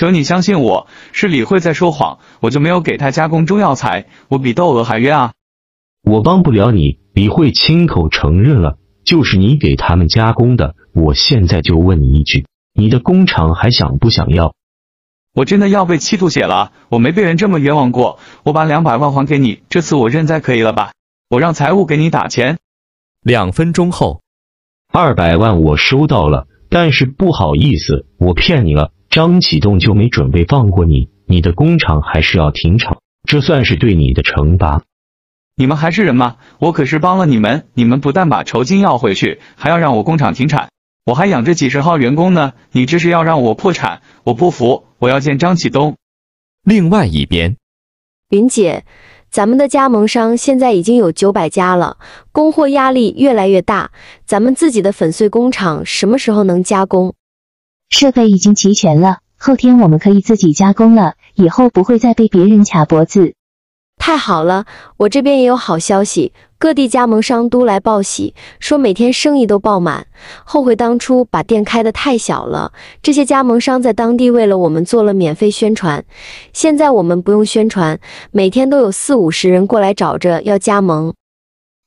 求你相信我是李慧在说谎，我就没有给她加工中药材，我比窦娥还冤啊！我帮不了你，李慧亲口承认了，就是你给他们加工的。我现在就问你一句，你的工厂还想不想要？我真的要被气吐血了，我没被人这么冤枉过。我把两百万还给你，这次我认栽可以了吧？我让财务给你打钱。两分钟后，二百万我收到了，但是不好意思，我骗你了。张启东就没准备放过你，你的工厂还是要停产，这算是对你的惩罚。你们还是人吗？我可是帮了你们，你们不但把酬金要回去，还要让我工厂停产，我还养着几十号员工呢，你这是要让我破产？我不服，我要见张启东。另外一边，云姐，咱们的加盟商现在已经有九百家了，供货压力越来越大，咱们自己的粉碎工厂什么时候能加工？设备已经齐全了，后天我们可以自己加工了，以后不会再被别人卡脖子。太好了，我这边也有好消息，各地加盟商都来报喜，说每天生意都爆满，后悔当初把店开得太小了。这些加盟商在当地为了我们做了免费宣传，现在我们不用宣传，每天都有四五十人过来找着要加盟，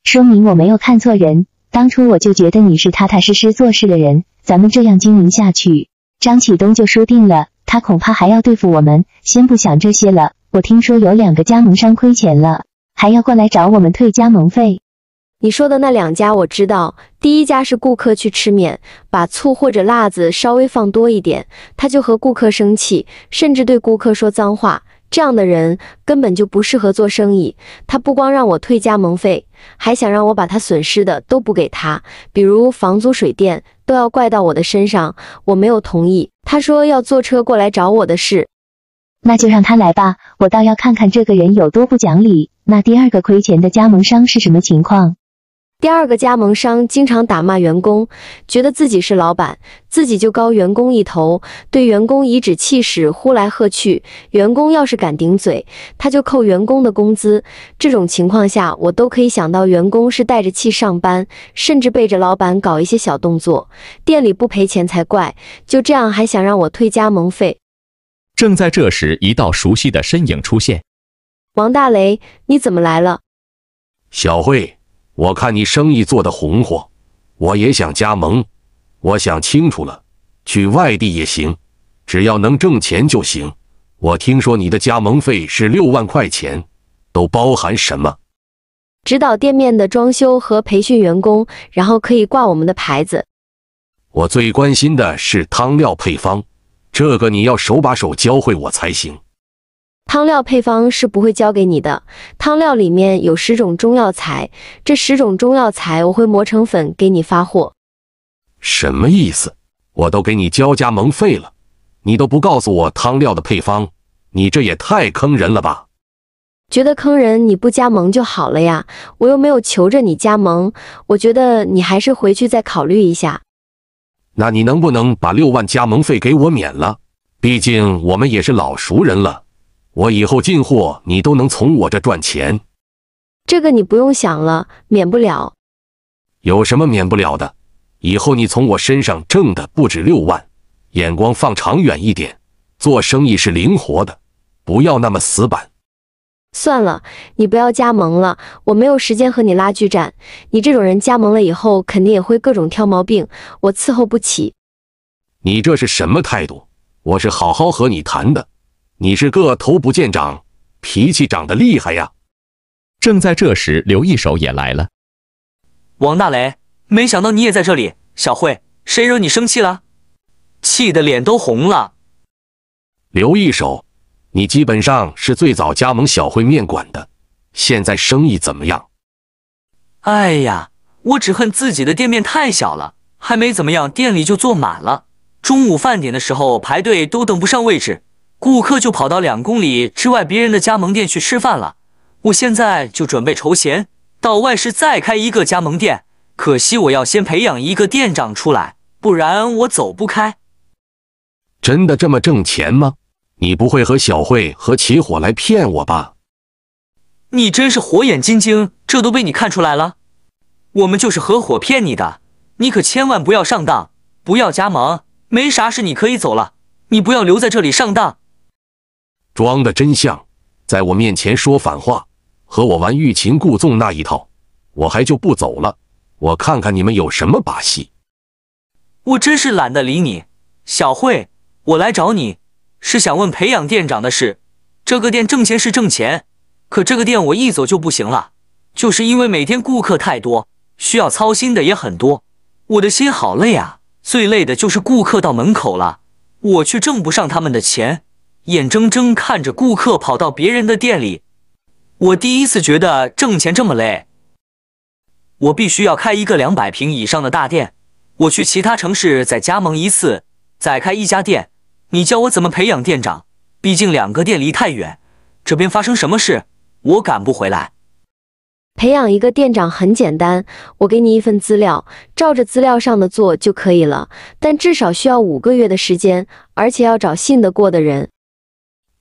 说明我没有看错人。当初我就觉得你是踏踏实实做事的人，咱们这样经营下去。张启东就说定了，他恐怕还要对付我们。先不想这些了。我听说有两个加盟商亏钱了，还要过来找我们退加盟费。你说的那两家我知道，第一家是顾客去吃面，把醋或者辣子稍微放多一点，他就和顾客生气，甚至对顾客说脏话。这样的人根本就不适合做生意。他不光让我退加盟费，还想让我把他损失的都补给他，比如房租、水电，都要怪到我的身上。我没有同意。他说要坐车过来找我的事，那就让他来吧，我倒要看看这个人有多不讲理。那第二个亏钱的加盟商是什么情况？第二个加盟商经常打骂员工，觉得自己是老板，自己就高员工一头，对员工颐指气使，呼来喝去。员工要是敢顶嘴，他就扣员工的工资。这种情况下，我都可以想到员工是带着气上班，甚至背着老板搞一些小动作，店里不赔钱才怪。就这样还想让我退加盟费？正在这时，一道熟悉的身影出现，王大雷，你怎么来了？小慧。我看你生意做得红火，我也想加盟。我想清楚了，去外地也行，只要能挣钱就行。我听说你的加盟费是六万块钱，都包含什么？指导店面的装修和培训员工，然后可以挂我们的牌子。我最关心的是汤料配方，这个你要手把手教会我才行。汤料配方是不会教给你的。汤料里面有十种中药材，这十种中药材我会磨成粉给你发货。什么意思？我都给你交加盟费了，你都不告诉我汤料的配方，你这也太坑人了吧？觉得坑人，你不加盟就好了呀。我又没有求着你加盟，我觉得你还是回去再考虑一下。那你能不能把六万加盟费给我免了？毕竟我们也是老熟人了。我以后进货，你都能从我这赚钱。这个你不用想了，免不了。有什么免不了的？以后你从我身上挣的不止六万，眼光放长远一点。做生意是灵活的，不要那么死板。算了，你不要加盟了，我没有时间和你拉锯战。你这种人加盟了以后，肯定也会各种挑毛病，我伺候不起。你这是什么态度？我是好好和你谈的。你是个头不见长，脾气长得厉害呀！正在这时，刘一手也来了。王大雷，没想到你也在这里。小慧，谁惹你生气了？气得脸都红了。刘一手，你基本上是最早加盟小慧面馆的，现在生意怎么样？哎呀，我只恨自己的店面太小了，还没怎么样，店里就坐满了。中午饭点的时候，排队都等不上位置。顾客就跑到两公里之外别人的加盟店去吃饭了。我现在就准备筹钱到外市再开一个加盟店。可惜我要先培养一个店长出来，不然我走不开。真的这么挣钱吗？你不会和小慧和起火来骗我吧？你真是火眼金睛，这都被你看出来了。我们就是合伙骗你的，你可千万不要上当，不要加盟，没啥事你可以走了，你不要留在这里上当。装的真像，在我面前说反话，和我玩欲擒故纵那一套，我还就不走了。我看看你们有什么把戏。我真是懒得理你，小慧。我来找你是想问培养店长的事。这个店挣钱是挣钱，可这个店我一走就不行了，就是因为每天顾客太多，需要操心的也很多，我的心好累啊。最累的就是顾客到门口了，我却挣不上他们的钱。眼睁睁看着顾客跑到别人的店里，我第一次觉得挣钱这么累。我必须要开一个两百平以上的大店。我去其他城市再加盟一次，再开一家店。你教我怎么培养店长？毕竟两个店离太远，这边发生什么事我赶不回来。培养一个店长很简单，我给你一份资料，照着资料上的做就可以了。但至少需要五个月的时间，而且要找信得过的人。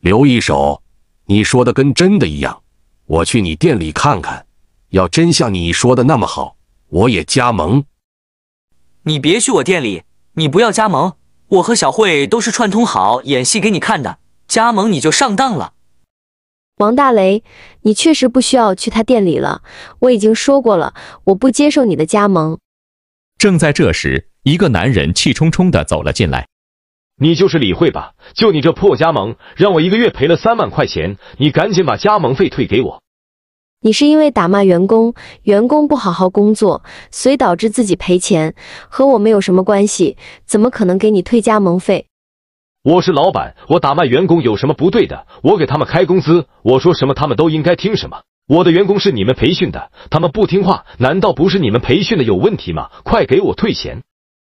留一手，你说的跟真的一样，我去你店里看看，要真像你说的那么好，我也加盟。你别去我店里，你不要加盟，我和小慧都是串通好演戏给你看的，加盟你就上当了。王大雷，你确实不需要去他店里了，我已经说过了，我不接受你的加盟。正在这时，一个男人气冲冲的走了进来。你就是李慧吧？就你这破加盟，让我一个月赔了三万块钱，你赶紧把加盟费退给我。你是因为打骂员工，员工不好好工作，所以导致自己赔钱，和我们有什么关系？怎么可能给你退加盟费？我是老板，我打骂员工有什么不对的？我给他们开工资，我说什么他们都应该听什么。我的员工是你们培训的，他们不听话，难道不是你们培训的有问题吗？快给我退钱！